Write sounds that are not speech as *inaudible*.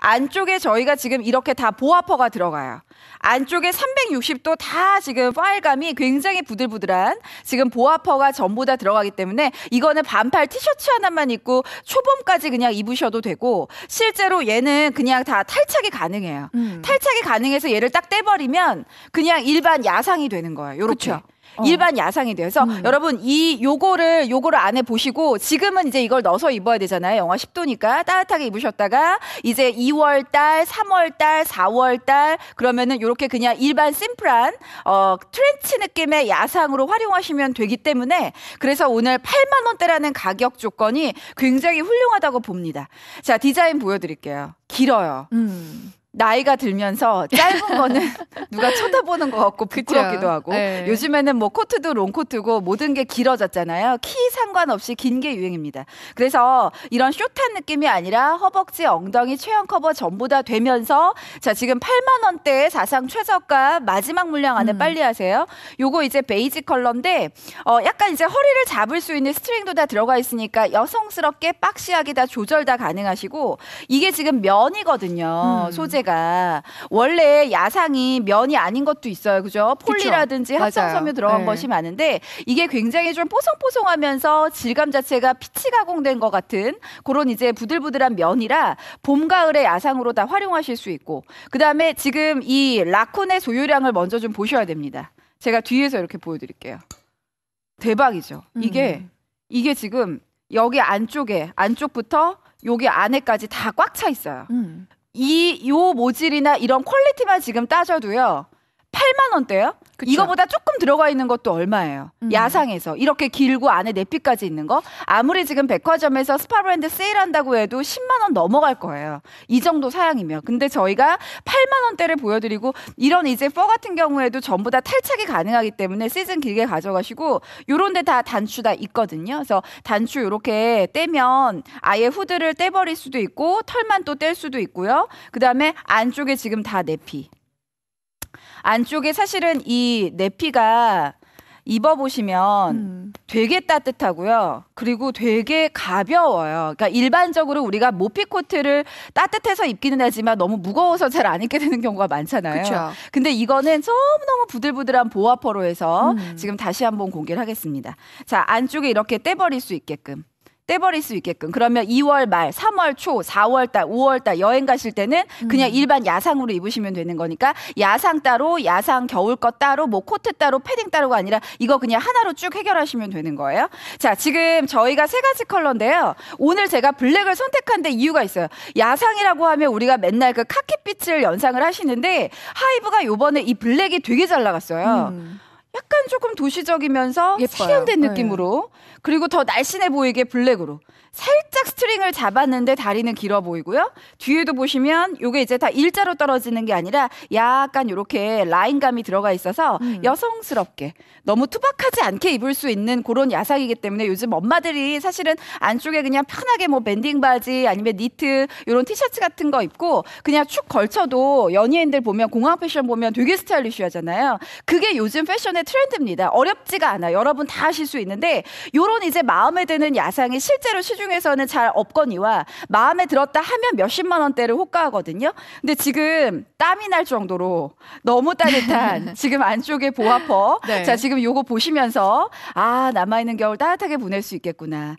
안쪽에 저희가 지금 이렇게 다 보아퍼가 들어가요. 안쪽에 360도 다 지금 파일감이 굉장히 부들부들한 지금 보아퍼가 전부 다 들어가기 때문에 이거는 반팔 티셔츠 하나만 입고 초봄까지 그냥 입으셔도 되고 실제로 얘는 그냥 다 탈착이 가능해요. 음. 탈착이 가능해서 얘를 딱 떼버리면 그냥 일반 야상이 되는 거예요. 요렇게. 그쵸? 어. 일반 야상이 돼서 음. 여러분 이 요거를 요거를 안에 보시고 지금은 이제 이걸 넣어서 입어야 되잖아요. 영하 10도니까 따뜻하게 입으셨다가 이제 2월 달, 3월 달, 4월 달 그러면은 요렇게 그냥 일반 심플한 어 트렌치 느낌의 야상으로 활용하시면 되기 때문에 그래서 오늘 8만 원대라는 가격 조건이 굉장히 훌륭하다고 봅니다. 자, 디자인 보여 드릴게요. 길어요. 음. 나이가 들면서 짧은 거는 *laughs* 누가 쳐다보는 것 같고 부끄럽기도 하고 네. 요즘에는 뭐 코트도 롱코트고 모든 게 길어졌잖아요. 키 상관없이 긴 게 유행입니다. 그래서 이런 숏한 느낌이 아니라 허벅지, 엉덩이, 체형 커버 전부 다 되면서 자 지금 8만 원대 사상 최저가 마지막 물량 안에 음. 빨리 하세요. 요거 이제 베이지 컬러인데 어 약간 이제 허리를 잡을 수 있는 스트링도 다 들어가 있으니까 여성스럽게 박시하게 다 조절 다 가능하시고 이게 지금 면이거든요. 음. 소재 자체가 원래 야상이 면이 아닌 것도 있어요. 그죠? 폴리라든지 합성섬유 들어간 네. 것이 많은데 이게 굉장히 좀 뽀송뽀송하면서 질감 자체가 피치 가공된 것 같은 그런 이제 부들부들한 면이라 봄, 가을의 야상으로 다 활용하실 수 있고 그 다음에 지금 이 라쿤의 소유량을 먼저 좀 보셔야 됩니다. 제가 뒤에서 이렇게 보여드릴게요. 대박이죠. 음. 이게 이게 지금 여기 안쪽에 안쪽부터 여기 안에까지 다 꽉 차 있어요. 음. 이, 요 모질이나 이런 퀄리티만 지금 따져도요. 8만 원대요? 그쵸. 이거보다 조금 들어가 있는 것도 얼마예요? 음. 야상에서 이렇게 길고 안에 내피까지 있는 거 아무리 지금 백화점에서 스파 브랜드 세일한다고 해도 10만 원 넘어갈 거예요. 이 정도 사양이면 근데 저희가 8만 원대를 보여드리고 이런 이제 퍼 같은 경우에도 전부 다 탈착이 가능하기 때문에 시즌 길게 가져가시고 요런 데 다 단추 다 있거든요. 그래서 단추 요렇게 떼면 아예 후드를 떼버릴 수도 있고 털만 또 뗄 수도 있고요. 그 다음에 안쪽에 지금 다 내피 안쪽에 사실은 이 내피가 입어보시면 음. 되게 따뜻하고요. 그리고 되게 가벼워요. 그러니까 일반적으로 우리가 모피 코트를 따뜻해서 입기는 하지만 너무 무거워서 잘 안 입게 되는 경우가 많잖아요. 그쵸. 근데 이거는 너무너무 부들부들한 보아퍼로 해서 음. 지금 다시 한번 공개를 하겠습니다. 자, 안쪽에 이렇게 떼버릴 수 있게끔. 떼버릴 수 있게끔 그러면 2월 말, 3월 초, 4월 달, 5월 달 여행 가실 때는 그냥 음. 일반 야상으로 입으시면 되는 거니까 야상 따로, 야상 겨울 것 따로, 뭐 코트 따로, 패딩 따로가 아니라 이거 그냥 하나로 쭉 해결하시면 되는 거예요. 자, 지금 저희가 세 가지 컬러인데요. 오늘 제가 블랙을 선택한 데 이유가 있어요. 야상이라고 하면 우리가 맨날 그 카키빛을 연상을 하시는데 하이브가 요번에 이 블랙이 되게 잘 나갔어요. 음. 약간 조금 도시적이면서 예뻐요. 세련된 네. 느낌으로 네. 그리고 더 날씬해 보이게 블랙으로 살짝 스트링을 잡았는데 다리는 길어 보이고요. 뒤에도 보시면 이게 이제 다 일자로 떨어지는 게 아니라 약간 이렇게 라인감이 들어가 있어서 음. 여성스럽게 너무 투박하지 않게 입을 수 있는 그런 야상이기 때문에 요즘 엄마들이 사실은 안쪽에 그냥 편하게 뭐 밴딩 바지 아니면 니트 요런 티셔츠 같은 거 입고 그냥 축 걸쳐도 연예인들 보면 공항 패션 보면 되게 스타일리쉬하잖아요. 그게 요즘 패션의 최근의 트렌드입니다. 어렵지가 않아요. 여러분 다 하실 수 있는데 요런 이제 마음에 드는 야상이 실제로 시중에서는 잘 없거니와 마음에 들었다 하면 몇십만 원대를 호가하거든요. 근데 지금 땀이 날 정도로 너무 따뜻한 *laughs* 지금 안쪽에 보아퍼. 네. 자, 지금 요거 보시면서 아, 남아 있는 겨울 따뜻하게 보낼 수 있겠구나.